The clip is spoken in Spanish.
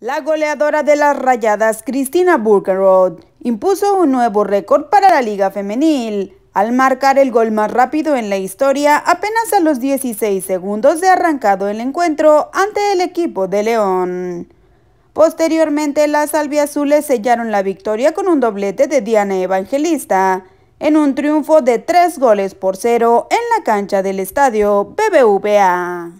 La goleadora de las rayadas, Cristina Burgerod, impuso un nuevo récord para la Liga Femenil, al marcar el gol más rápido en la historia apenas a los 16 segundos de arrancado el encuentro ante el equipo de León. Posteriormente, las albiazules sellaron la victoria con un doblete de Diana Evangelista, en un triunfo de tres goles por cero en la cancha del estadio BBVA.